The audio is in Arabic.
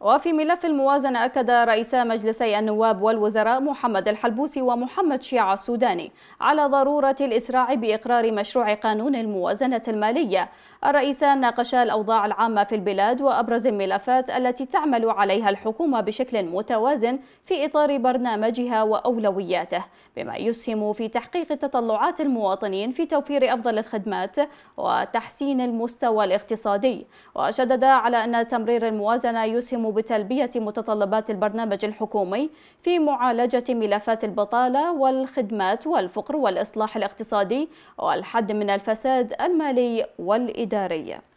وفي ملف الموازنة أكد رئيسا مجلسي النواب والوزراء محمد الحلبوسي ومحمد شيعة السوداني على ضرورة الإسراع بإقرار مشروع قانون الموازنة المالية الرئيسان ناقشا الأوضاع العامة في البلاد وأبرز الملفات التي تعمل عليها الحكومة بشكل متوازن في إطار برنامجها وأولوياته بما يسهم في تحقيق تطلعات المواطنين في توفير أفضل الخدمات وتحسين المستوى الاقتصادي وشدد على أن تمرير الموازنة يسهم بتلبية متطلبات البرنامج الحكومي في معالجة ملفات البطالة والخدمات والفقر والإصلاح الاقتصادي والحد من الفساد المالي والإداري